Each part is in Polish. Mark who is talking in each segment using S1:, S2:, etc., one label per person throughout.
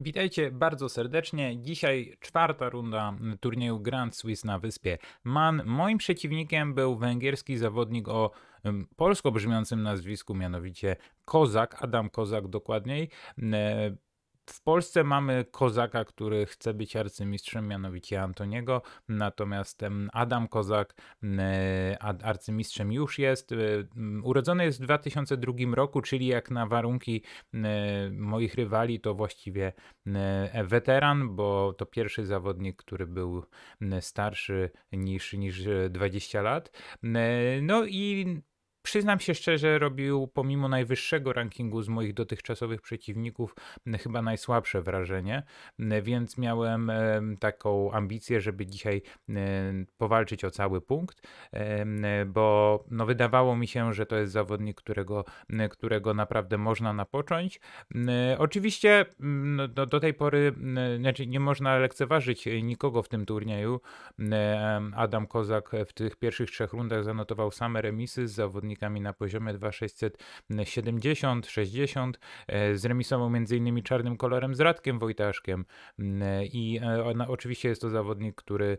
S1: Witajcie bardzo serdecznie. Dzisiaj czwarta runda turnieju Grand Swiss na wyspie Man. Moim przeciwnikiem był węgierski zawodnik o polsko brzmiącym nazwisku, mianowicie Kozak, Adam Kozak dokładniej. E, w Polsce mamy Kozaka, który chce być arcymistrzem, mianowicie Antoniego, natomiast Adam Kozak e, arcymistrzem już jest. E, urodzony jest w 2002 roku, czyli jak na warunki e, moich rywali to właściwie weteran, bo to pierwszy zawodnik, który był starszy niż, niż 20 lat. No i przyznam się szczerze, robił pomimo najwyższego rankingu z moich dotychczasowych przeciwników chyba najsłabsze wrażenie, więc miałem e, taką ambicję, żeby dzisiaj powalczyć o cały punkt, e, bo no, wydawało mi się, że to jest zawodnik, którego, którego naprawdę można napocząć. Oczywiście no, do tej pory znaczy nie można lekceważyć nikogo w tym turnieju. E, Adam Kozak w tych pierwszych trzech rundach zanotował same remisy z zawodnikami zawodnikami na poziomie 2670-60. E, zremisował innymi czarnym kolorem z Radkiem Wojtaszkiem mm, e, i e, oczywiście jest to zawodnik, który mm,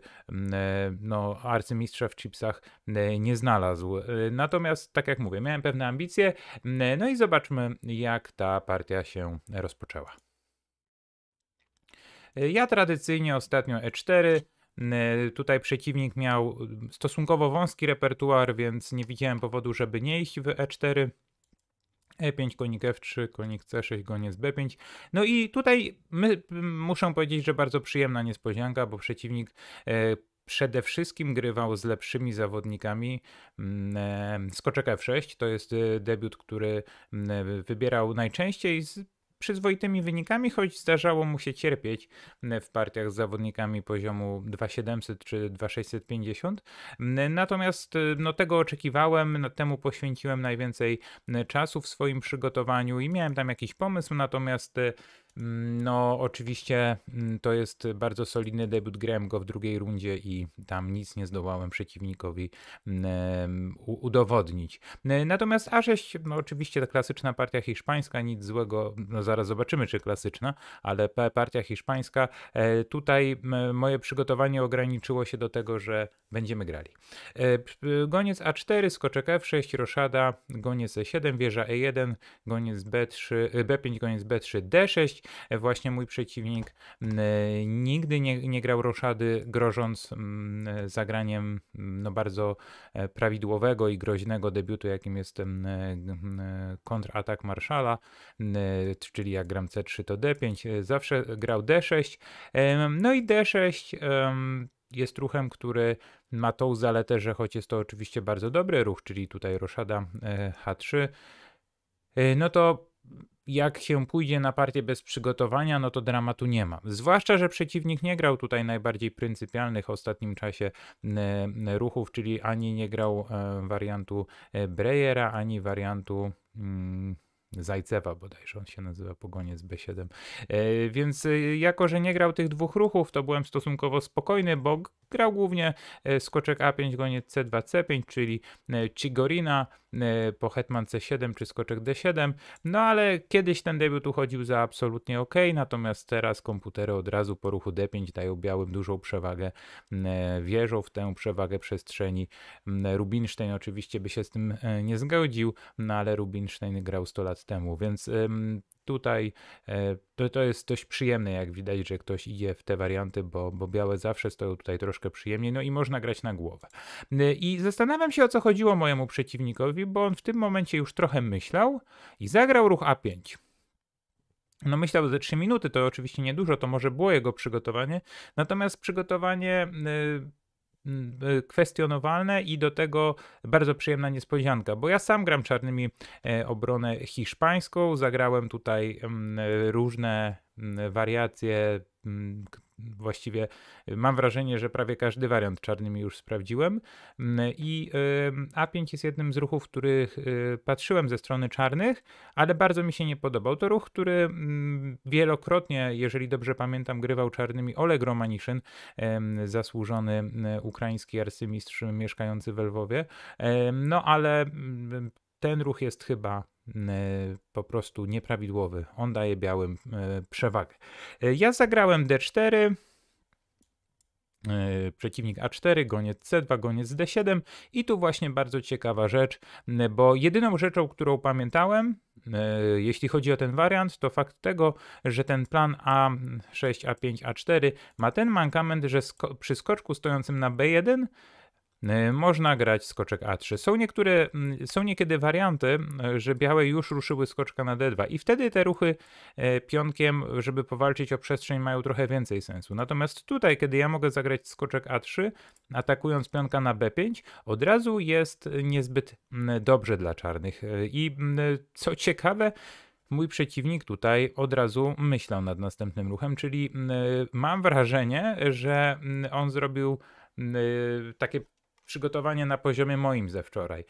S1: no, arcymistrza w chipsach mm, nie znalazł. Natomiast, tak jak mówię, miałem pewne ambicje, no i zobaczmy, jak ta partia się rozpoczęła. Ja tradycyjnie ostatnio E4, Yy, tutaj przeciwnik miał stosunkowo wąski repertuar, więc nie widziałem powodu, żeby nie iść w E4. E5, konik F3, konik C6, goniec B5. No i tutaj my, muszę powiedzieć, że bardzo przyjemna niespodzianka, bo przeciwnik e, przede wszystkim grywał z lepszymi zawodnikami. Mm, e, skoczek F6 to jest y, debiut, który mm, e, wybierał najczęściej. Z, przyzwoitymi wynikami, choć zdarzało mu się cierpieć w partiach z zawodnikami poziomu 2700 czy 2650. Natomiast no, tego oczekiwałem, no, temu poświęciłem najwięcej e, czasu w swoim przygotowaniu i miałem tam jakiś pomysł, natomiast e, no, oczywiście mm, to jest bardzo solidny debiut. Grałem go w drugiej rundzie i tam nic nie zdołałem przeciwnikowi mm, udowodnić. E, natomiast A6, no oczywiście ta klasyczna partia hiszpańska, nic złego, no zaraz zobaczymy, czy klasyczna, ale partia hiszpańska. E, tutaj moje przygotowanie ograniczyło się do tego, że będziemy grali. E, goniec A4, skoczek F6, roszada, goniec E7, wieża E1, goniec B3, B5, goniec B3, D6. E, właśnie mój przeciwnik mm, e, nigdy nie, nie grał roszady, grożąc mm, e, zagraniem mm, no, bardzo prawidłowego i groźnego debiutu, jakim jest kontratak marszala, czyli jak gram C3 to D5, zawsze grał D6. No i D6 jest ruchem, który ma tą zaletę, że choć jest to oczywiście bardzo dobry ruch, czyli tutaj roszada H3, no to jak się pójdzie na partię bez przygotowania, no to dramatu nie ma. Zwłaszcza, że przeciwnik nie grał tutaj najbardziej pryncypialnych w ostatnim czasie ruchów, czyli ani nie grał e, wariantu e, Brejera, ani wariantu. Hmm, Zajcewa bodajże, on się nazywa Pogoniec B7. E, więc jako, że nie grał tych dwóch ruchów, to byłem stosunkowo spokojny, bo grał głównie skoczek A5, goniec C2, C5, czyli Chigorina, Y, po hetman c7 czy skoczek d7, no ale kiedyś ten debiut uchodził za absolutnie ok, natomiast teraz komputery od razu po ruchu d5 dają białym dużą przewagę, y, wierzą w tę przewagę przestrzeni. Mm, Rubinstein oczywiście by się z tym y, nie zgodził, no ale Rubinstein grał 100 lat temu, więc tutaj. E, to, to jest dość przyjemne, jak widać, że ktoś idzie w te warianty, bo, bo białe zawsze stoją tutaj troszkę przyjemniej, no i można grać na głowę. E, I zastanawiam się, o co chodziło mojemu przeciwnikowi, bo on w tym momencie już trochę myślał i zagrał ruch A5. No myślał ze 3 minuty, to oczywiście niedużo, to może było jego przygotowanie, natomiast przygotowanie e, Mm, y, kwestionowalne i do tego bardzo przyjemna niespodzianka, bo ja sam gram czarnymi e, obronę hiszpańską, zagrałem tutaj mm, różne mm, wariacje właściwie y, mam wrażenie, że prawie każdy wariant czarnymi już sprawdziłem. Mm, I y, A5 jest jednym z ruchów, których y, patrzyłem ze strony czarnych, ale bardzo mi się nie podobał. To ruch, który mm, wielokrotnie, jeżeli dobrze pamiętam, grywał czarnymi Oleg Romaniszyn, zasłużony mm, ukraiński arcymistrz mieszkający we Lwowie. No ale ten ruch jest chyba E, po prostu nieprawidłowy. On daje białym e, przewagę. E, ja zagrałem D4, przeciwnik A4, goniec C2, goniec D7 i tu właśnie bardzo ciekawa rzecz, bo jedyną rzeczą, którą pamiętałem, jeśli chodzi o ten wariant, to fakt tego, że ten plan A6, A5, A4 ma ten mankament, że przy skoczku stojącym na B1 Y, można grać skoczek A3. Są niektóre, mm, są niekiedy warianty, y, że białe już ruszyły skoczka na D2 i wtedy te ruchy y, pionkiem, żeby powalczyć o przestrzeń, mają trochę więcej sensu. Natomiast tutaj, kiedy ja mogę zagrać skoczek A3, atakując pionka na B5, od razu jest niezbyt mm, dobrze dla czarnych. I mm, co ciekawe, mój przeciwnik tutaj od razu myślał nad następnym ruchem, czyli mam wrażenie, że on zrobił takie przygotowania na poziomie moim ze wczoraj,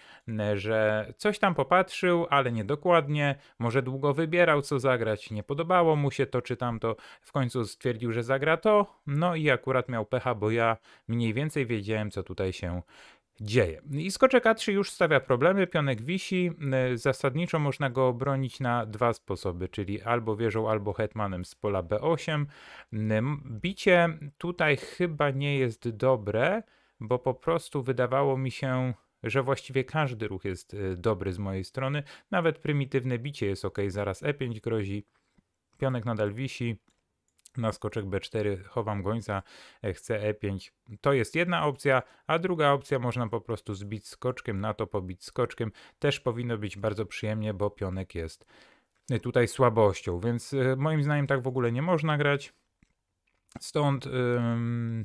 S1: że coś tam popatrzył, ale niedokładnie, może długo wybierał co zagrać, nie podobało mu się to czy tamto, w końcu stwierdził, że zagra to, no i akurat miał pecha, bo ja mniej więcej wiedziałem co tutaj się dzieje. I skoczek A3 już stawia problemy, pionek wisi. Zasadniczo można go obronić na dwa sposoby, czyli albo wieżą, albo hetmanem z pola B8. Bicie tutaj chyba nie jest dobre, bo po prostu wydawało mi się, że właściwie każdy ruch jest y, dobry z mojej strony. Nawet prymitywne bicie jest ok, zaraz E5 grozi, pionek nadal wisi, na skoczek B4 chowam gońca, e, chcę E5. To jest jedna opcja, a druga opcja można po prostu zbić skoczkiem, na to pobić skoczkiem. Też powinno być bardzo przyjemnie, bo pionek jest y, tutaj słabością, więc y, moim zdaniem tak w ogóle nie można grać. Stąd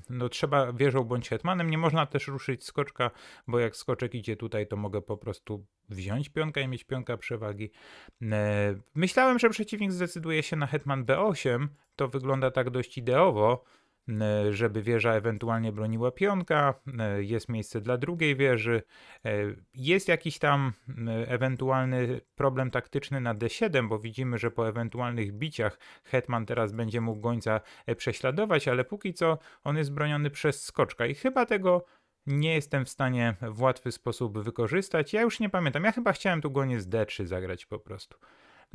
S1: no, trzeba wieżą bądź hetmanem. Nie można też ruszyć skoczka, bo jak skoczek idzie tutaj, to mogę po prostu wziąć pionka i mieć pionka przewagi. Yy, myślałem, że przeciwnik zdecyduje się na hetman b8. To wygląda tak dość ideowo. E, żeby wieża ewentualnie broniła pionka, e, jest miejsce dla drugiej wieży, e, jest jakiś tam ewentualny problem taktyczny na D7, bo widzimy, że po ewentualnych biciach Hetman teraz będzie mógł gońca prześladować, ale póki co on jest broniony przez skoczka i chyba tego nie jestem w stanie w łatwy sposób wykorzystać. Ja już nie pamiętam, ja chyba chciałem tu goniec D3 zagrać po prostu.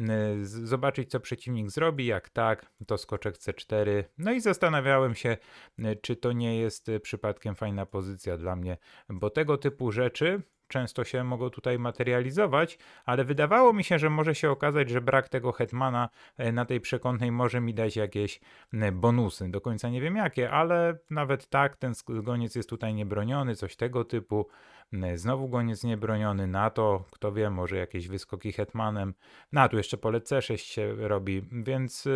S1: Y, zobaczyć, co przeciwnik zrobi. Jak tak, to skoczek C4. No i zastanawiałem się, y, czy to nie jest y, przypadkiem fajna pozycja dla mnie, bo tego typu rzeczy często się mogą tutaj materializować, ale wydawało mi się, że może się okazać, że brak tego hetmana e, na tej przekątnej może mi dać jakieś e, bonusy. Do końca nie wiem jakie, ale nawet tak ten goniec jest tutaj niebroniony, coś tego typu. E, znowu goniec niebroniony, na to, kto wie, może jakieś wyskoki hetmanem. Na tu jeszcze pole C6 się robi, więc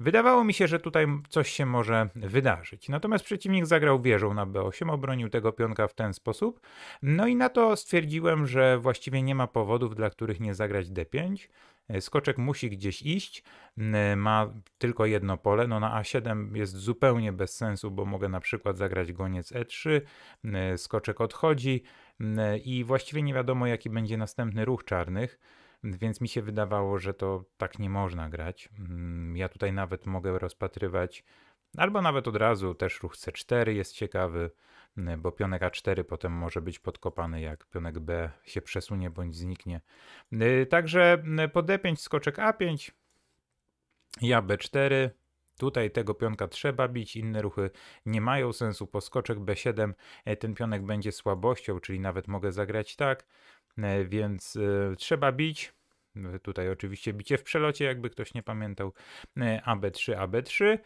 S1: Wydawało mi się, że tutaj coś się może wydarzyć. Natomiast przeciwnik zagrał wieżą na B8, obronił tego pionka w ten sposób. No i na to stwierdziłem, że właściwie nie ma powodów, dla których nie zagrać D5. Skoczek musi gdzieś iść, y, ma tylko jedno pole, no na A7 jest zupełnie bez sensu, bo mogę na przykład zagrać goniec E3, y, skoczek odchodzi y, i właściwie nie wiadomo jaki będzie następny ruch czarnych. Więc mi się wydawało, że to tak nie można grać. Mm, ja tutaj nawet mogę rozpatrywać, albo nawet od razu też ruch C4 jest ciekawy, mm, bo pionek A4 potem może być podkopany, jak pionek B się przesunie bądź zniknie. Y, także mm, po D5 skoczek A5, ja B4, Tutaj tego pionka trzeba bić, inne ruchy nie mają sensu. Po skoczek B7 e, ten pionek będzie słabością, czyli nawet mogę zagrać tak, e, więc y, trzeba bić. Tutaj oczywiście bicie w przelocie, jakby ktoś nie pamiętał. AB3, e, AB3.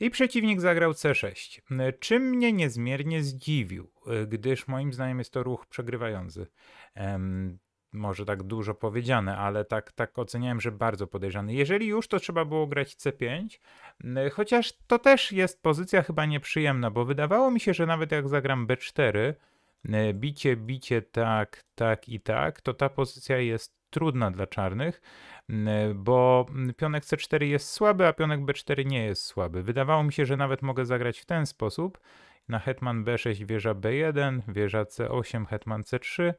S1: I przeciwnik zagrał C6, e, czym mnie niezmiernie zdziwił, e, gdyż moim zdaniem jest to ruch przegrywający. Um, może tak dużo powiedziane, ale tak, tak oceniałem, że bardzo podejrzany. Jeżeli już, to trzeba było grać C5, chociaż to też jest pozycja chyba nieprzyjemna, bo wydawało mi się, że nawet jak zagram B4, bicie, bicie, tak, tak i tak, to ta pozycja jest trudna dla czarnych, bo pionek C4 jest słaby, a pionek B4 nie jest słaby. Wydawało mi się, że nawet mogę zagrać w ten sposób. Na hetman B6 wieża B1, wieża C8, hetman C3.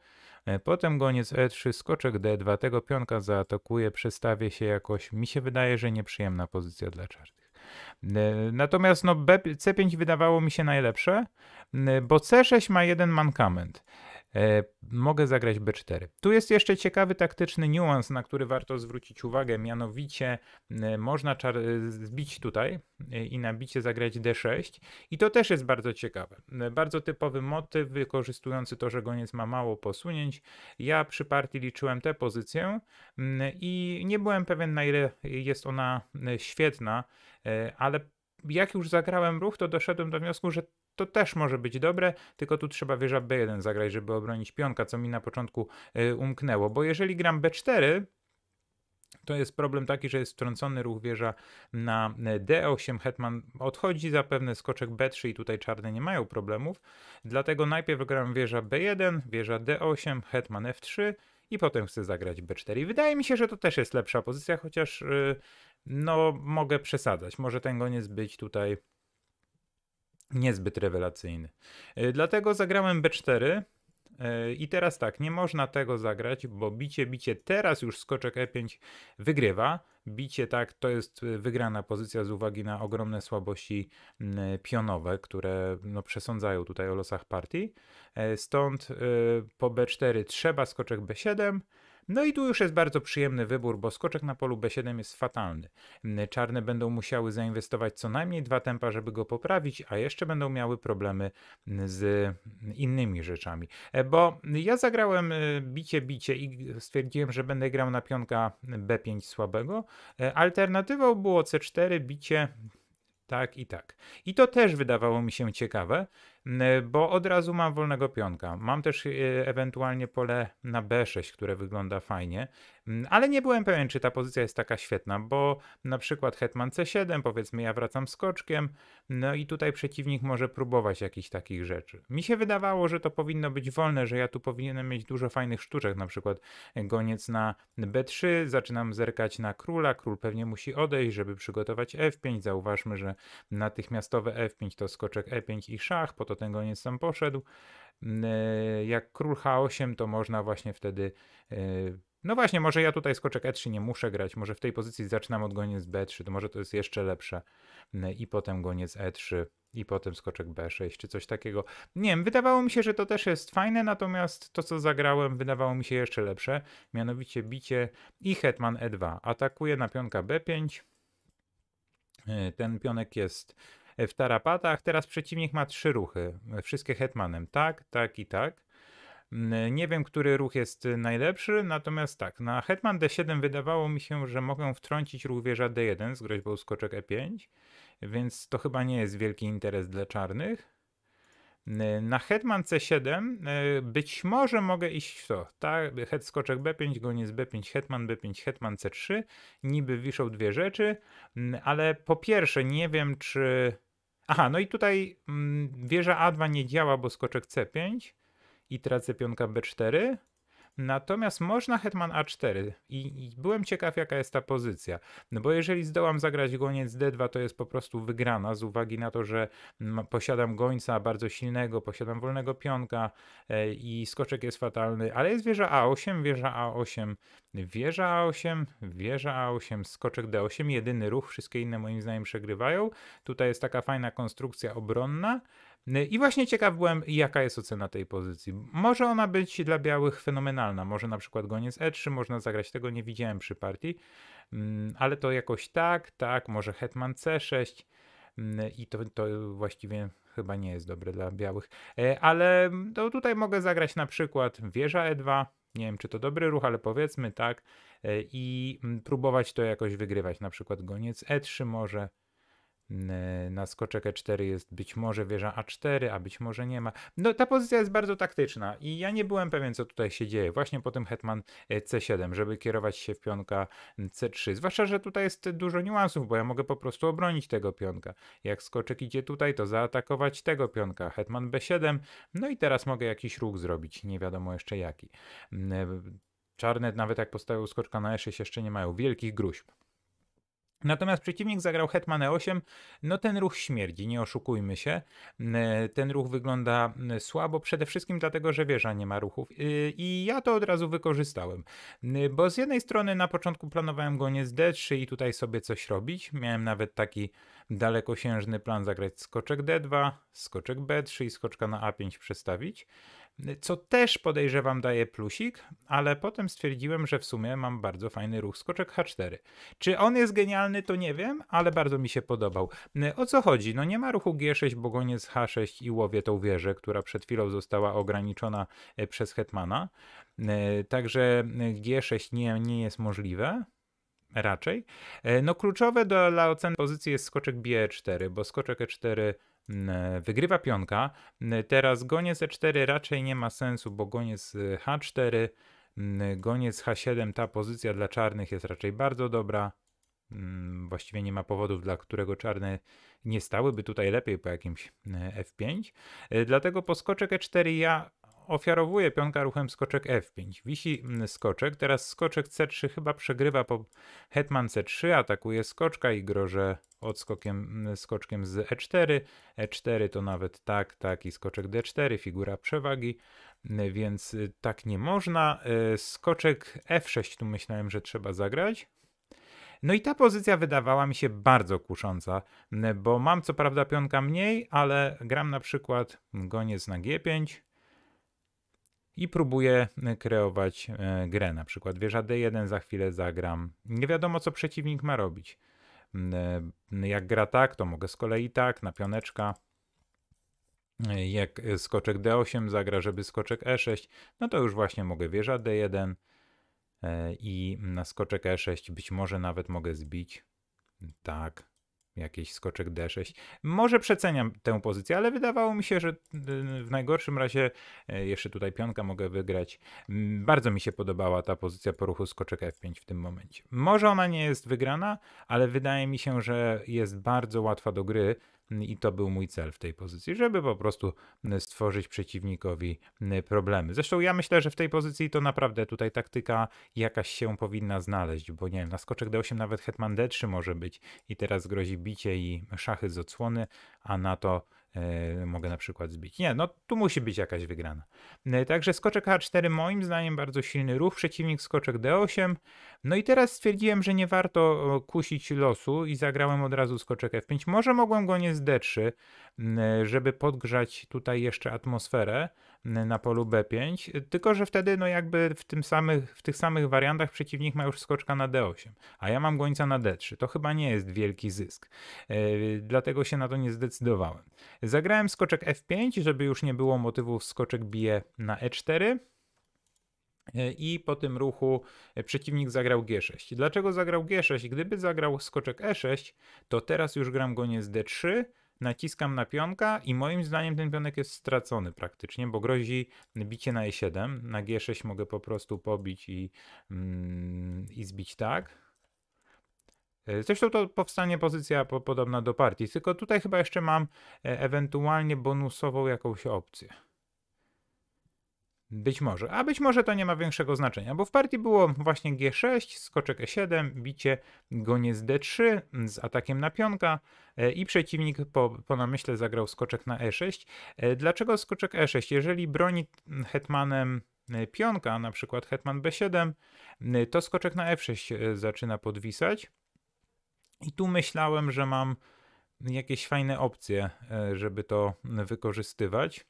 S1: E, potem goniec E3, skoczek D2. Tego pionka zaatakuje, przestawię się jakoś. Mi się wydaje, że nieprzyjemna pozycja dla czarnych. E, natomiast no, B, C5 wydawało mi się najlepsze, bo C6 ma jeden mankament. E, mogę zagrać B4. Tu jest jeszcze ciekawy taktyczny niuans, na który warto zwrócić uwagę, mianowicie e, można zbić e, tutaj i na bicie zagrać D6 i to też jest bardzo ciekawe. Bardzo typowy motyw, wykorzystujący to, że goniec ma mało posunięć. Ja przy partii liczyłem tę pozycję i nie byłem pewien na ile jest ona świetna, ale jak już zagrałem ruch, to doszedłem do wniosku, że to też może być dobre, tylko tu trzeba wieża B1 zagrać, żeby obronić pionka, co mi na początku y, umknęło, bo jeżeli gram B4, to jest problem taki, że jest wtrącony ruch wieża na y, D8. Hetman odchodzi, zapewne skoczek B3 i tutaj czarne nie mają problemów. Dlatego najpierw gram wieża B1, wieża D8, hetman F3 i potem chcę zagrać B4. I wydaje mi się, że to też jest lepsza pozycja, chociaż y, no mogę przesadzać. Może ten goniec być tutaj niezbyt rewelacyjny. E, dlatego zagrałem B4. E, I teraz tak, nie można tego zagrać, bo bicie, bicie, teraz już skoczek E5 wygrywa. Bicie tak, to jest e, wygrana pozycja z uwagi na ogromne słabości pionowe, które no, przesądzają tutaj o losach partii. Stąd po B4 trzeba skoczek B7, no i tu już jest bardzo przyjemny wybór, bo skoczek na polu B7 jest fatalny. Czarne będą musiały zainwestować co najmniej dwa tempa, żeby go poprawić, a jeszcze będą miały problemy z innymi rzeczami. E, bo ja zagrałem e, bicie, bicie i stwierdziłem, że będę grał na pionka B5 słabego. E, alternatywą było C4, bicie, tak i tak. I to też wydawało mi się ciekawe, Mm, e, bo od razu mam wolnego pionka. Mam też e, ewentualnie pole na B6, które wygląda fajnie, mm, ale nie byłem pewien, czy ta pozycja jest taka świetna, bo na przykład hetman C7, powiedzmy ja wracam skoczkiem, no i tutaj przeciwnik może próbować jakichś takich rzeczy. Mi się wydawało, że to powinno być wolne, że ja tu powinienem mieć dużo fajnych sztuczek, na przykład goniec na B3, zaczynam zerkać na króla, król pewnie musi odejść, żeby przygotować F5, zauważmy, że natychmiastowe F5 to skoczek E5 i szach, to ten goniec tam poszedł. E, jak król H8, to można właśnie wtedy. E, no właśnie, może ja tutaj skoczek E3 nie muszę grać, może w tej pozycji zaczynam od goniec B3, to może to jest jeszcze lepsze. I potem goniec E3, i potem skoczek B6, czy coś takiego. Nie wiem, wydawało mi się, że to też jest fajne, natomiast to, co zagrałem, wydawało mi się jeszcze lepsze. Mianowicie bicie i hetman E2. Atakuje na pionka B5. E, ten pionek jest w tarapatach. Teraz przeciwnik ma trzy ruchy, wszystkie hetmanem. Tak, tak i tak. Mm, nie wiem, który ruch jest najlepszy, natomiast tak, na hetman d7 wydawało mi się, że mogę wtrącić ruch wieża d1 z groźbą skoczek e5, więc to chyba nie jest wielki interes dla czarnych. Na hetman c7 e, być może mogę iść w to. Tak, het skoczek b5, goniec b5, hetman b5, hetman c3. Niby wiszą dwie rzeczy, ale po pierwsze nie wiem, czy Aha, no i tutaj mm, wieża A2 nie działa, bo skoczek C5 i tracę pionka B4. Natomiast można hetman A4 I, i byłem ciekaw jaka jest ta pozycja, no bo jeżeli zdołam zagrać goniec D2 to jest po prostu wygrana z uwagi na to, że posiadam gońca bardzo silnego, posiadam wolnego pionka e, i skoczek jest fatalny, ale jest wieża A8, wieża A8, wieża A8, wieża A8, skoczek D8, jedyny ruch, wszystkie inne moim zdaniem przegrywają. Tutaj jest taka fajna konstrukcja obronna, Y, I właśnie ciekaw byłem, jaka jest ocena tej pozycji. Może ona być dla białych fenomenalna, może na przykład goniec E3, można zagrać tego, nie widziałem przy partii, mm, ale to jakoś tak, tak, może Hetman C6 mm, i to, to właściwie chyba nie jest dobre dla białych. Y, ale to tutaj mogę zagrać na przykład wieża E2, nie wiem, czy to dobry ruch, ale powiedzmy tak, y, i mm, próbować to jakoś wygrywać, na przykład goniec E3 może, na skoczek E4 jest być może wieża A4, a być może nie ma. No ta pozycja jest bardzo taktyczna i ja nie byłem pewien, co tutaj się dzieje. Właśnie po tym hetman e, C7, żeby kierować się w pionka C3. Zwłaszcza, że tutaj jest dużo niuansów, bo ja mogę po prostu obronić tego pionka. Jak skoczek idzie tutaj, to zaatakować tego pionka. Hetman B7, no i teraz mogę jakiś ruch zrobić, nie wiadomo jeszcze jaki. Czarne, nawet jak postawił skoczka na E6, jeszcze nie mają wielkich gruźb. Natomiast przeciwnik zagrał Hetman E8. No ten ruch śmierdzi, nie oszukujmy się. Ten ruch wygląda słabo, przede wszystkim dlatego, że wieża nie ma ruchów. Y, I ja to od razu wykorzystałem. Bo z jednej strony na początku planowałem goniec D3 i tutaj sobie coś robić. Miałem nawet taki dalekosiężny plan zagrać skoczek D2, skoczek B3 i skoczka na A5 przestawić co też podejrzewam daje plusik, ale potem stwierdziłem, że w sumie mam bardzo fajny ruch skoczek H4. Czy on jest genialny, to nie wiem, ale bardzo mi się podobał. O co chodzi? No nie ma ruchu G6, bo goniec H6 i łowię tą wieżę, która przed chwilą została ograniczona e, przez hetmana. E, także G6 nie, nie jest możliwe raczej. E, no kluczowe do, dla oceny pozycji jest skoczek B4, bo skoczek E4 Mm, e, wygrywa pionka. Mm, e, teraz goniec e4 raczej nie ma sensu, bo goniec y, h4, mm, e, goniec h7, ta pozycja dla czarnych jest raczej bardzo dobra. Właściwie nie ma powodów, dla którego czarne nie stałyby tutaj lepiej po jakimś f5. Dlatego po skoczek e4 ja ofiarowuje pionka ruchem skoczek f5. Wisi mm, skoczek, teraz skoczek c3 chyba przegrywa po hetman c3, atakuje skoczka i groże odskokiem, mm, skoczkiem z e4. e4 to nawet tak, tak i skoczek d4, figura przewagi, mm, więc y, tak nie można. Y, skoczek f6 tu myślałem, że trzeba zagrać. No i ta pozycja wydawała mi się bardzo kusząca, bo mam co prawda pionka mniej, ale gram na przykład goniec na G5, i próbuję e, kreować e, grę. Na przykład wieża D1 za chwilę zagram. Nie wiadomo, co przeciwnik ma robić. Mm, e, jak gra tak, to mogę z kolei tak, na pioneczka. Jak skoczek D8 zagra, żeby skoczek E6, no to już właśnie mogę wieża D1 i na skoczek E6 być może nawet mogę zbić. Tak, jakiś skoczek D6. Może przeceniam tę pozycję, ale wydawało mi się, że y, w najgorszym razie y, jeszcze tutaj pionka mogę wygrać. Mm, bardzo mi się podobała ta pozycja po ruchu skoczek F5 w tym momencie. Może ona nie jest wygrana, ale wydaje mi się, że jest bardzo łatwa do gry i to był mój cel w tej pozycji, żeby po prostu stworzyć przeciwnikowi problemy. Zresztą ja myślę, że w tej pozycji to naprawdę tutaj taktyka jakaś się powinna znaleźć, bo nie wiem, na skoczek D8 nawet hetman D3 może być i teraz grozi bicie i szachy z odsłony, a na to E, mogę na przykład zbić. Nie, no tu musi być jakaś wygrana. E, także skoczek H4 moim zdaniem bardzo silny ruch, przeciwnik skoczek D8. No i teraz stwierdziłem, że nie warto kusić losu i zagrałem od razu skoczek F5. Może mogłem go nie z D3, e, żeby podgrzać tutaj jeszcze atmosferę, na polu B5, tylko że wtedy no jakby w, tym samych, w tych samych wariantach przeciwnik ma już skoczka na D8, a ja mam gońca na D3. To chyba nie jest wielki zysk, e, dlatego się na to nie zdecydowałem. Zagrałem skoczek F5, żeby już nie było motywów skoczek bije na E4. E, I po tym ruchu e, przeciwnik zagrał G6. Dlaczego zagrał G6? Gdyby zagrał skoczek E6, to teraz już gram goniec D3, naciskam na pionka i moim zdaniem ten pionek jest stracony praktycznie, bo grozi bicie na e7. Na g6 mogę po prostu pobić i, mm, i zbić tak. E, zresztą to powstanie pozycja podobna do partii, tylko tutaj chyba jeszcze mam e, ewentualnie bonusową jakąś opcję. Być może, a być może to nie ma większego znaczenia, bo w partii było właśnie G6, skoczek E7, bicie goniec D3 z atakiem na pionka e, i przeciwnik po, po namyśle zagrał skoczek na E6. E, dlaczego skoczek E6? Jeżeli broni hetmanem e, pionka, na przykład hetman B7, to skoczek na F6 zaczyna podwisać. I tu myślałem, że mam jakieś fajne opcje, żeby to wykorzystywać.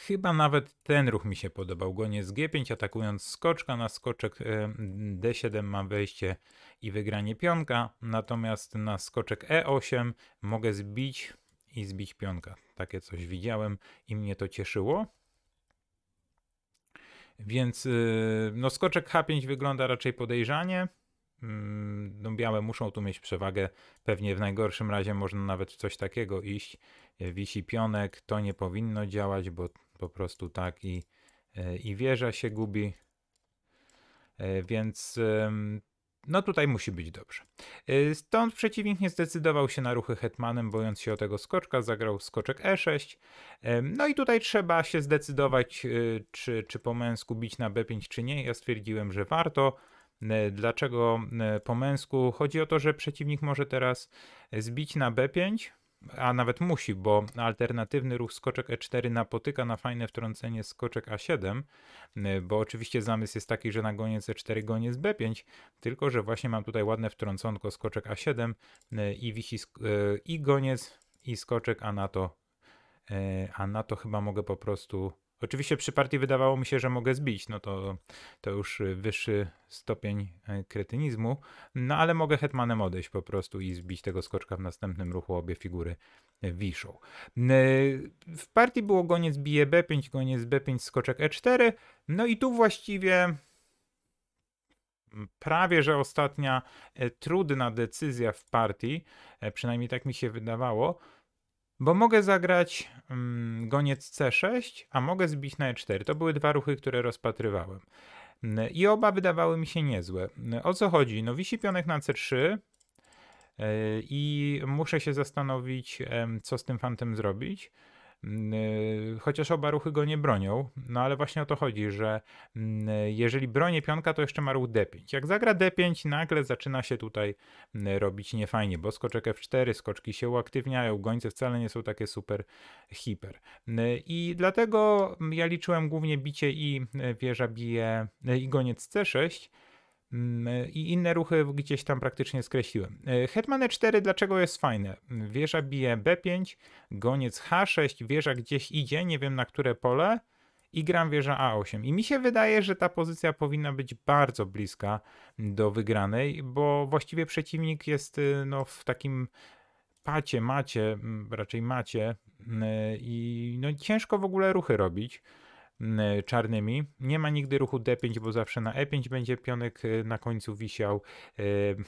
S1: Chyba nawet ten ruch mi się podobał. z G5 atakując skoczka, na skoczek e, D7 mam wejście i wygranie pionka, natomiast na skoczek E8 mogę zbić i zbić pionka. Takie coś widziałem i mnie to cieszyło. Więc e, no, skoczek H5 wygląda raczej podejrzanie. Mm, no, białe muszą tu mieć przewagę. Pewnie w najgorszym razie można nawet coś takiego iść. E, wisi pionek, to nie powinno działać, bo po prostu tak i, e, i wieża się gubi. E, więc no tutaj musi być dobrze. E, stąd przeciwnik nie zdecydował się na ruchy hetmanem, bojąc się o tego skoczka, zagrał skoczek e6. No i tutaj trzeba się zdecydować, czy, czy po męsku bić na b5, czy nie. Ja stwierdziłem, że warto. Dlaczego po męsku? Chodzi o to, że przeciwnik może teraz zbić na b5, a nawet musi, bo alternatywny ruch skoczek E4 napotyka na fajne wtrącenie skoczek A7, y, bo oczywiście zamysł jest taki, że na goniec E4 goniec B5, tylko że właśnie mam tutaj ładne wtrąconko skoczek A7 y, i wisi y, i goniec i skoczek, a na to, a na to chyba mogę po prostu Oczywiście przy partii wydawało mi się, że mogę zbić, no to, to już wyższy stopień e, kretynizmu, no ale mogę hetmanem odejść po prostu i zbić tego skoczka w następnym ruchu, obie figury e, wiszą. E, w partii było goniec bije b5, goniec b5, skoczek e4, no i tu właściwie prawie że ostatnia trudna decyzja w partii, przynajmniej tak mi się wydawało, bo mogę zagrać mm, goniec C6, a mogę zbić na E4. To były dwa ruchy, które rozpatrywałem. I oba wydawały mi się niezłe. O co chodzi? No wisi pionek na C3 yy, e, i muszę się zastanowić, yy, co z tym fantem zrobić. Mm, y, chociaż oba ruchy go nie bronią, no ale właśnie o to chodzi, że mm, jeżeli broni pionka, to jeszcze ma ruch d5. Jak zagra d5, nagle zaczyna się tutaj mm, robić niefajnie, bo skoczek f4, skoczki się uaktywniają, gońce wcale nie są takie super hiper. I dlatego ja liczyłem głównie bicie i y, wieża bije y, i goniec c6, Mm, e, i inne ruchy gdzieś tam praktycznie skreśliłem. E, Hetman E4 dlaczego jest fajne? Wieża bije B5, goniec H6, wieża gdzieś idzie, nie wiem na które pole i gram wieża A8. I mi się wydaje, że ta pozycja powinna być bardzo bliska do wygranej, bo właściwie przeciwnik jest y, no, w takim pacie, macie, mm, raczej macie y, i no, ciężko w ogóle ruchy robić. Mm, czarnymi. Nie ma nigdy ruchu D5, bo zawsze na E5 będzie pionek e, na końcu wisiał. E,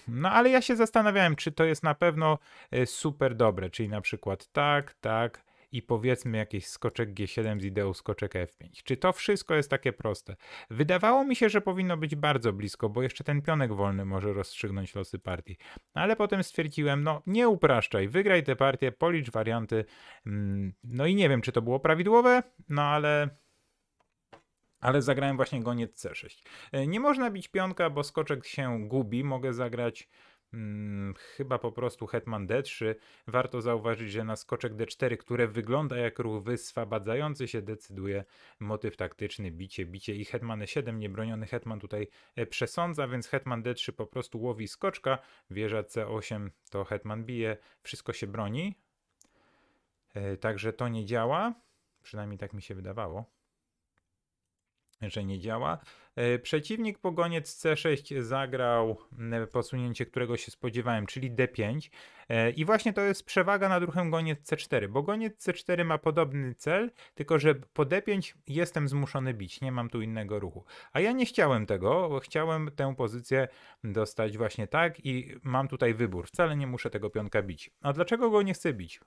S1: no ale ja się zastanawiałem, czy to jest na pewno e, super dobre, czyli na przykład tak, tak, i powiedzmy jakiś skoczek G7 z ideą skoczek F5. Czy to wszystko jest takie proste? Wydawało mi się, że powinno być bardzo blisko, bo jeszcze ten pionek wolny może rozstrzygnąć losy partii. Ale potem stwierdziłem, no nie upraszczaj, wygraj tę partię, policz warianty. Mm, no i nie wiem, czy to było prawidłowe, no ale ale zagrałem właśnie goniec C6. E, nie można bić pionka, bo skoczek się gubi. Mogę zagrać hmm, chyba po prostu hetman D3. Warto zauważyć, że na skoczek D4, które wygląda jak ruch wyswabadzający się, decyduje motyw taktyczny, bicie, bicie i hetman E7, niebroniony hetman tutaj e, przesądza, więc hetman D3 po prostu łowi skoczka, wieża C8 to hetman bije, wszystko się broni. E, także to nie działa, przynajmniej tak mi się wydawało że nie działa. E, przeciwnik pogoniec C6 zagrał posunięcie, którego się spodziewałem, czyli D5. E, I właśnie to jest przewaga nad ruchem goniec C4, bo goniec C4 ma podobny cel, tylko że po D5 jestem zmuszony bić, nie mam tu innego ruchu. A ja nie chciałem tego, chciałem tę pozycję dostać właśnie tak i mam tutaj wybór, wcale nie muszę tego pionka bić. A dlaczego go nie chcę bić?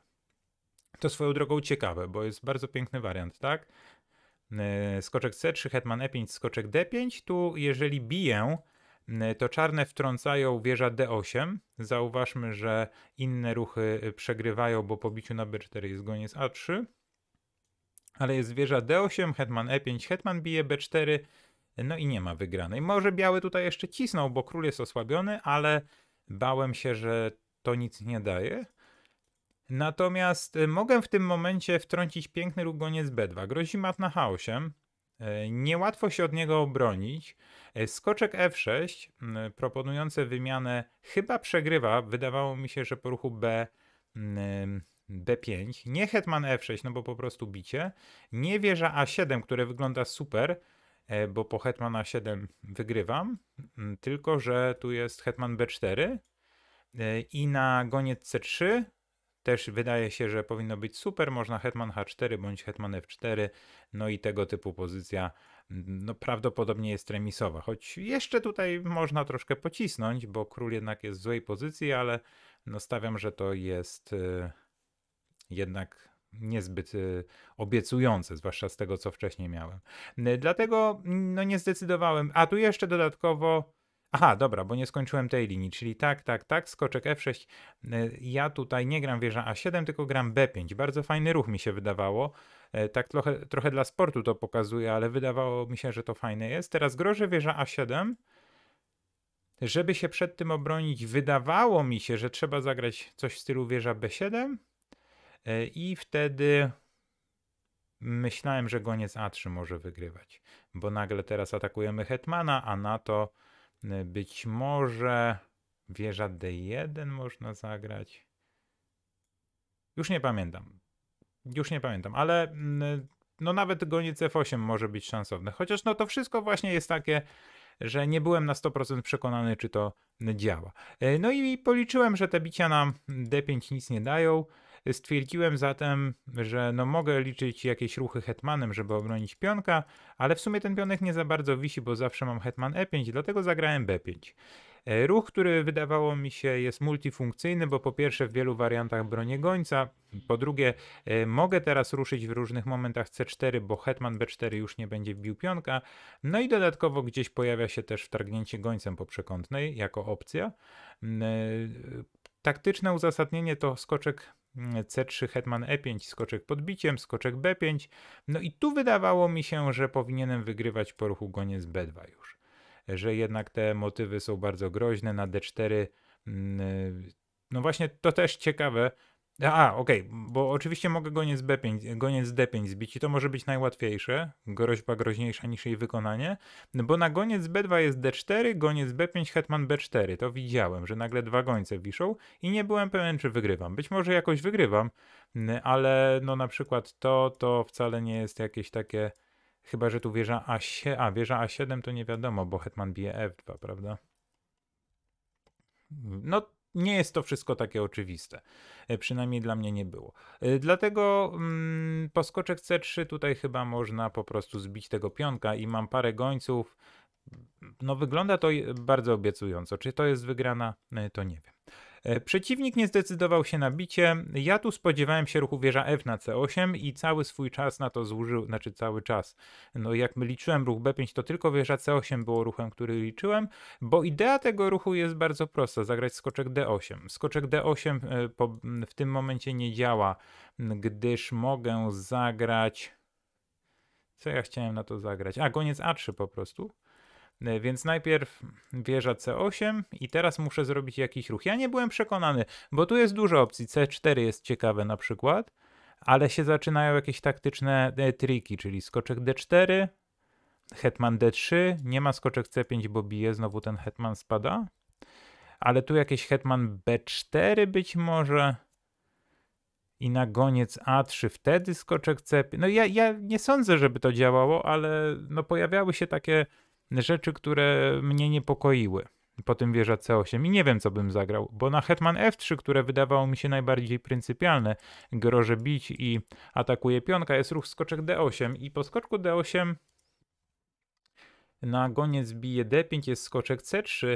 S1: To swoją drogą ciekawe, bo jest bardzo piękny wariant, tak? E, skoczek C3, hetman E5, skoczek D5. Tu jeżeli biję, e, to czarne wtrącają wieża D8. Zauważmy, że inne ruchy e, przegrywają, bo po biciu na B4 jest goniec A3. Ale jest wieża D8, hetman E5, hetman bije B4. No i nie ma wygranej. Może biały tutaj jeszcze cisnął, bo król jest osłabiony, ale bałem się, że to nic nie daje. Natomiast y, mogę w tym momencie wtrącić piękny goniec B2. Grozi mat na chaosie. Y, niełatwo się od niego obronić. Y, skoczek F6, proponujący wymianę, chyba przegrywa. Wydawało mi się, że po ruchu B, mm, B5. Nie hetman F6, no bo po prostu bicie. Nie wieża A7, które wygląda super, bo po hetman A7 wygrywam. Mm, tylko, że tu jest hetman B4 i na goniec C3 też wydaje się, że powinno być super. Można hetman h4 bądź hetman f4, no i tego typu pozycja no, prawdopodobnie jest remisowa. Choć jeszcze tutaj można troszkę pocisnąć, bo król jednak jest w złej pozycji, ale no, stawiam, że to jest y, jednak niezbyt y, obiecujące, zwłaszcza z tego, co wcześniej miałem. dlatego no, nie zdecydowałem. A tu jeszcze dodatkowo Aha, dobra, bo nie skończyłem tej linii, czyli tak, tak, tak, skoczek F6. E, ja tutaj nie gram wieża A7, tylko gram B5. Bardzo fajny ruch mi się wydawało. E, tak trochę, trochę dla sportu to pokazuje, ale wydawało mi się, że to fajne jest. Teraz grożę wieża A7. Żeby się przed tym obronić, wydawało mi się, że trzeba zagrać coś w stylu wieża B7 e, i wtedy myślałem, że goniec A3 może wygrywać, bo nagle teraz atakujemy Hetmana, a na to być może wieża D1 można zagrać. Już nie pamiętam. Już nie pamiętam, ale mm, no nawet goniec F8 może być szansowne. Chociaż no to wszystko właśnie jest takie, że nie byłem na 100% przekonany, czy to działa. E, no i policzyłem, że te bicia nam D5 nic nie dają. Stwierdziłem zatem, że no mogę liczyć jakieś ruchy hetmanem, żeby obronić pionka, ale w sumie ten pionek nie za bardzo wisi, bo zawsze mam hetman e5, dlatego zagrałem b5. E, ruch, który wydawało mi się jest multifunkcyjny, bo po pierwsze w wielu wariantach bronię gońca, po drugie e, mogę teraz ruszyć w różnych momentach c4, bo hetman b4 już nie będzie wbił pionka, no i dodatkowo gdzieś pojawia się też wtargnięcie gońcem po przekątnej jako opcja. Mm, e, Taktyczne uzasadnienie to skoczek mm, C3 Hetman E5, skoczek podbiciem, skoczek B5. No i tu wydawało mi się, że powinienem wygrywać po ruchu goniec B2 już. Że jednak te motywy są bardzo groźne na D4. Mm, no właśnie to też ciekawe, a, okej, okay, bo oczywiście mogę goniec, B5, goniec D5 zbić i to może być najłatwiejsze, groźba groźniejsza niż jej wykonanie, bo na goniec B2 jest D4, goniec B5, hetman B4, to widziałem, że nagle dwa gońce wiszą i nie byłem pewien, czy wygrywam. Być może jakoś wygrywam, ale no na przykład to, to wcale nie jest jakieś takie, chyba, że tu wieża A7, a wieża A7 to nie wiadomo, bo hetman bije F2, prawda? No nie jest to wszystko takie oczywiste. E, przynajmniej dla mnie nie było. E, dlatego mm, poskoczek C3 tutaj chyba można po prostu zbić tego pionka i mam parę gońców. No wygląda to bardzo obiecująco. Czy to jest wygrana, e, to nie wiem. E, przeciwnik nie zdecydował się na bicie. Ja tu spodziewałem się ruchu wieża F na C8 i cały swój czas na to zużył, znaczy cały czas. No jak liczyłem ruch B5, to tylko wieża C8 było ruchem, który liczyłem, bo idea tego ruchu jest bardzo prosta, zagrać skoczek D8. Skoczek D8 e, w tym momencie nie działa, gdyż mogę zagrać... Co ja chciałem na to zagrać? A, koniec A3 po prostu. E, więc najpierw wieża C8 i teraz muszę zrobić jakiś ruch. Ja nie byłem przekonany, bo tu jest dużo opcji. C4 jest ciekawe na przykład, ale się zaczynają jakieś taktyczne e, triki, czyli skoczek D4, hetman D3, nie ma skoczek C5, bo bije, znowu ten hetman spada. Ale tu jakieś hetman B4 być może i na goniec A3, wtedy skoczek C5. No ja, ja nie sądzę, żeby to działało, ale no pojawiały się takie rzeczy, które mnie niepokoiły po tym wieża C8 i nie wiem, co bym zagrał, bo na Hetman F3, które wydawało mi się najbardziej pryncypialne, groże bić i atakuje pionka, jest ruch skoczek D8 i po skoczku D8 na goniec bije D5, jest skoczek C3,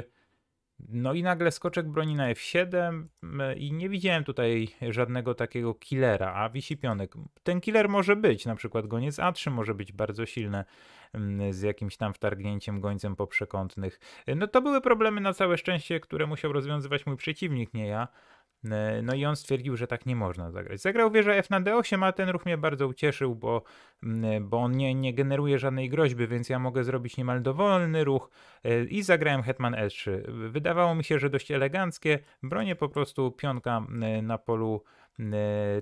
S1: no i nagle skoczek broni na F7 e, i nie widziałem tutaj żadnego takiego killera, a wisi pionek. Ten killer może być, na przykład goniec A3 może być bardzo silny mm, z jakimś tam wtargnięciem gońcem poprzekątnych. E, no to były problemy na całe szczęście, które musiał rozwiązywać mój przeciwnik, nie ja. E, no i on stwierdził, że tak nie można zagrać. Zagrał wieżę F na D8, a ten ruch mnie bardzo ucieszył, bo, bo on nie, nie generuje żadnej groźby, więc ja mogę zrobić niemal dowolny ruch e, i zagrałem Hetman E3. Wydawało mi się, że dość eleganckie. Bronię po prostu pionka na polu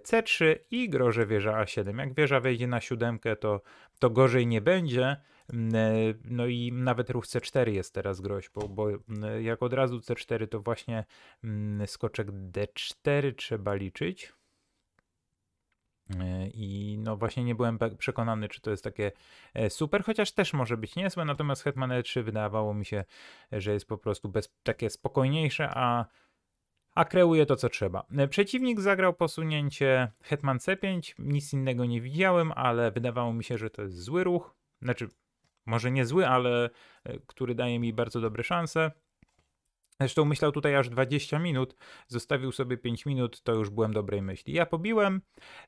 S1: C3 i grożę wieża A7. Jak wieża wejdzie na siódemkę, to, to gorzej nie będzie. Mm, e, no i nawet ruch C4 jest teraz groźbą, bo mm, e, jak od razu C4 to właśnie mm, skoczek D4 trzeba liczyć. E, I no właśnie nie byłem przekonany, czy to jest takie super, chociaż też może być niezłe, natomiast Hetman E3 wydawało mi się, że jest po prostu bez, takie spokojniejsze, a, a kreuje to, co trzeba. Przeciwnik zagrał posunięcie Hetman C5, nic innego nie widziałem, ale wydawało mi się, że to jest zły ruch. Znaczy, może nie zły, ale e, który daje mi bardzo dobre szanse. Zresztą myślał tutaj aż 20 minut, zostawił sobie 5 minut, to już byłem dobrej myśli. Ja pobiłem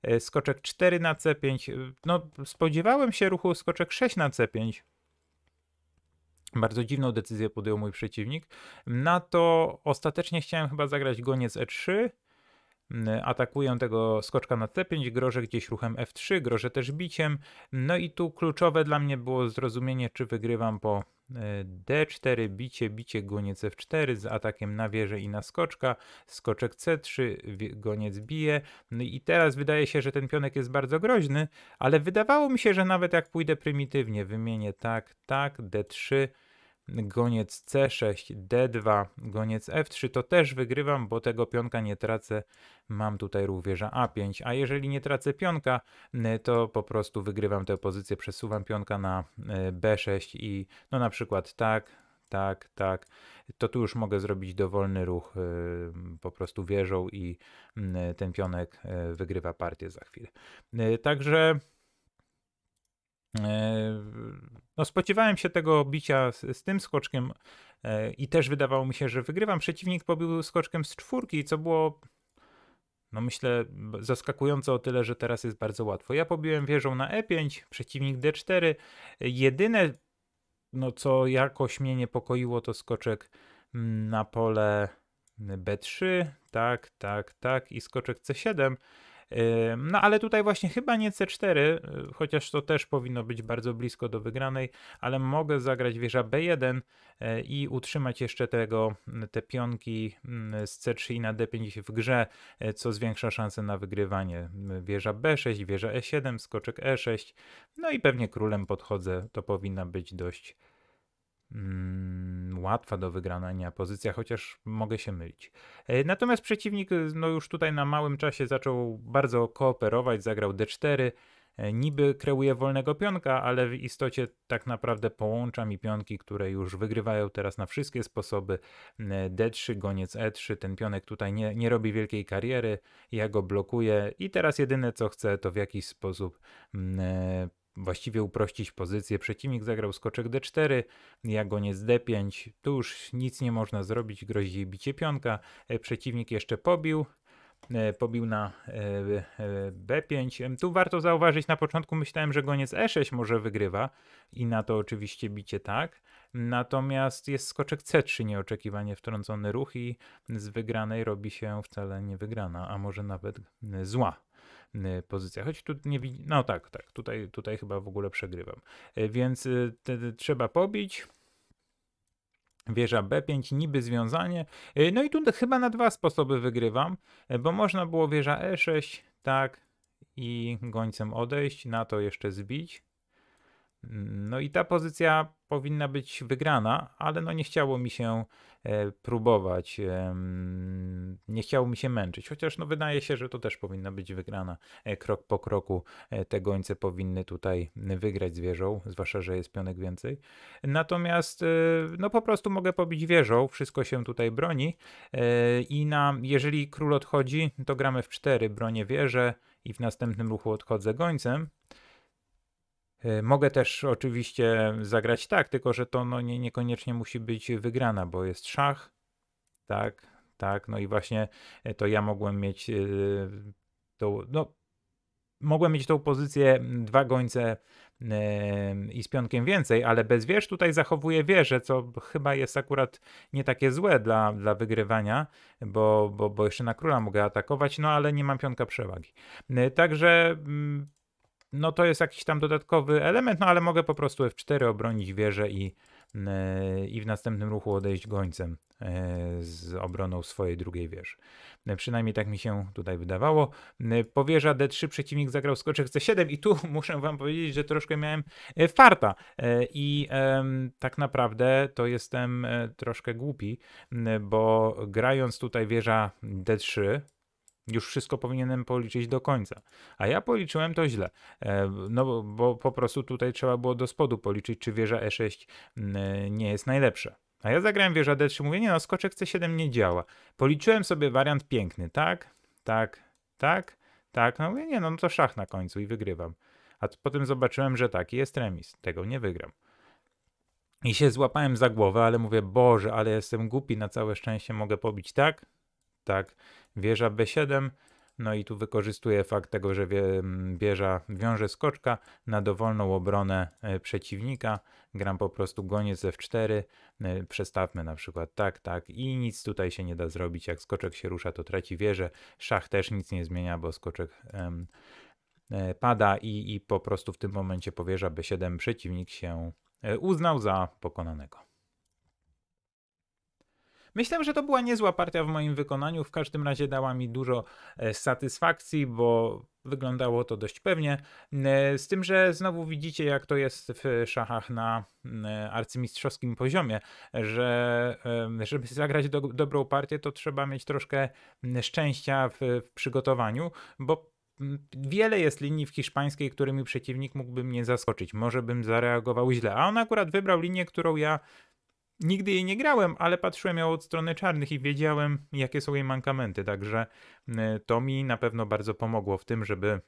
S1: e, skoczek 4 na C5. No, spodziewałem się ruchu skoczek 6 na C5. Bardzo dziwną decyzję podjął mój przeciwnik. Na to ostatecznie chciałem chyba zagrać goniec E3 Mm, atakują tego skoczka na C5, grożę gdzieś ruchem F3, grożę też biciem. No i tu kluczowe dla mnie było zrozumienie, czy wygrywam po e, D4, bicie, bicie, goniec F4 z atakiem na wieżę i na skoczka, skoczek C3, goniec bije. No i teraz wydaje się, że ten pionek jest bardzo groźny, ale wydawało mi się, że nawet jak pójdę prymitywnie, wymienię tak, tak, D3, goniec C6, D2, goniec F3, to też wygrywam, bo tego pionka nie tracę. Mam tutaj ruch wieża A5, a jeżeli nie tracę pionka, to po prostu wygrywam tę pozycję, przesuwam pionka na e, B6 i no na przykład tak, tak, tak, to tu już mogę zrobić dowolny ruch e, po prostu wieżą i ten pionek e, wygrywa partię za chwilę. Także E, no, spodziewałem się tego bicia z, z, tym skoczkiem e, i też wydawało mi się, że wygrywam. Przeciwnik pobił skoczkiem z czwórki, co było, no myślę, zaskakujące o tyle, że teraz jest bardzo łatwo. Ja pobiłem wieżą na E5, przeciwnik D4. Jedyne, no, co jakoś mnie niepokoiło, to skoczek mm, na pole B3, tak, tak, tak i skoczek C7. No ale tutaj właśnie chyba nie C4, y, chociaż to też powinno być bardzo blisko do wygranej, ale mogę zagrać wieża B1 y, i utrzymać jeszcze tego, y, te pionki z C3 i na D5 w grze, co zwiększa szanse na wygrywanie. Wieża B6, wieża E7, skoczek E6, no i pewnie królem podchodzę, to powinna być dość Mm, łatwa do wygrania pozycja, chociaż mogę się mylić. E, natomiast przeciwnik y, no już tutaj na małym czasie zaczął bardzo kooperować, zagrał d4, e, niby kreuje wolnego pionka, ale w istocie tak naprawdę połącza mi pionki, które już wygrywają teraz na wszystkie sposoby. E, D3, goniec E3, ten pionek tutaj nie, nie robi wielkiej kariery, ja go blokuję i teraz jedyne co chcę to w jakiś sposób mm, właściwie uprościć pozycję. Przeciwnik zagrał skoczek d4, ja jagoniec d5, tu już nic nie można zrobić, grozi bicie pionka. E, przeciwnik jeszcze pobił, e, pobił na e, B5. Tu warto zauważyć, na początku myślałem, że goniec E6 może wygrywa i na to oczywiście bicie tak. Natomiast jest skoczek C3 nieoczekiwanie wtrącony ruch i z wygranej robi się wcale nie wygrana, a może nawet zła. Y, pozycja. Choć tu nie widzi, no tak, tak, tutaj, tutaj chyba w ogóle przegrywam. Y, więc y, te, trzeba pobić. Wieża B5, niby związanie. No i tu chyba na dwa sposoby wygrywam, bo można było wieża E6, tak, i gońcem odejść, na to jeszcze zbić. No i ta pozycja powinna być wygrana, ale no nie chciało mi się e, próbować, nie chciało mi się męczyć, chociaż no wydaje się, że to też powinna być wygrana e, krok po kroku. E, te gońce powinny tutaj wygrać z wieżą, zwłaszcza, że jest pionek więcej. Natomiast no po prostu mogę pobić wieżą, wszystko się tutaj broni i na, jeżeli król odchodzi, to gramy w cztery, bronię wieżę i w następnym ruchu odchodzę gońcem. E, mogę też oczywiście zagrać tak, tylko że to no, nie, niekoniecznie musi być wygrana, bo jest szach, tak, tak, no i właśnie e, to ja mogłem mieć e, tą, no, mogłem mieć tą pozycję dwa gońce i z pionkiem więcej, ale bez wież tutaj zachowuję wieżę, co chyba jest akurat nie takie złe dla, dla wygrywania, bo, bo, bo jeszcze na króla mogę atakować, no ale nie mam pionka przewagi. Także no to jest jakiś tam dodatkowy element, no ale mogę po prostu F4 obronić wieżę i, e, i w następnym ruchu odejść gońcem e, z obroną swojej drugiej wieży. E, przynajmniej tak mi się tutaj wydawało. Powierza D3, przeciwnik zagrał skoczek C7 i tu muszę wam powiedzieć, że troszkę miałem farta i tak naprawdę to jestem troszkę głupi, bo grając tutaj wieża D3, już wszystko powinienem policzyć do końca. A ja policzyłem to źle. E, no bo, po prostu tutaj trzeba było do spodu policzyć, czy wieża E6 mm, nie jest najlepsza. A ja zagrałem wieża D3, mówię, nie no, skoczek C7 nie działa. Policzyłem sobie wariant piękny, tak, tak, tak, tak. No mówię, nie no, no to szach na końcu i wygrywam. A potem zobaczyłem, że taki jest remis. Tego nie wygram. I się złapałem za głowę, ale mówię, Boże, ale jestem głupi, na całe szczęście mogę pobić tak, tak, wieża B7, no i tu wykorzystuje fakt tego, że wieża wiąże skoczka na dowolną obronę e, przeciwnika. Gram po prostu goniec F4, e, przestawmy na przykład tak, tak i nic tutaj się nie da zrobić. Jak skoczek się rusza, to traci wieżę. Szach też nic nie zmienia, bo skoczek em, e, pada i, i po prostu w tym momencie powierza B7. Przeciwnik się uznał za pokonanego. Myślę, że to była niezła partia w moim wykonaniu. W każdym razie dała mi dużo e, satysfakcji, bo wyglądało to dość pewnie. E, z tym, że znowu widzicie, jak to jest w szachach na e, arcymistrzowskim poziomie, że żeby zagrać do, dobrą partię, to trzeba mieć troszkę szczęścia w, w przygotowaniu, bo wiele jest linii w hiszpańskiej, którymi przeciwnik mógłby mnie zaskoczyć. Może bym zareagował źle. A on akurat wybrał linię, którą ja Nigdy jej nie grałem, ale patrzyłem ją od strony czarnych i wiedziałem, jakie są jej mankamenty, także y, to mi na pewno bardzo pomogło w tym, żeby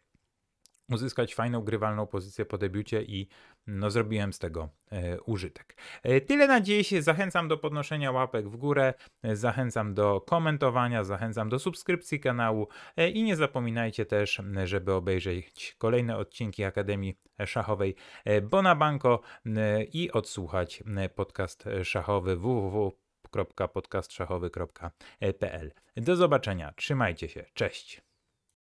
S1: uzyskać fajną, grywalną pozycję po debiucie i no, zrobiłem z tego e, użytek. E, tyle na dziś. Zachęcam do podnoszenia łapek w górę, e, zachęcam do komentowania, zachęcam do subskrypcji kanału e, i nie zapominajcie też, e, żeby obejrzeć kolejne odcinki Akademii Szachowej e, Bonabanko i odsłuchać podcast szachowy www.podcastszachowy.pl. Do zobaczenia, trzymajcie się, cześć!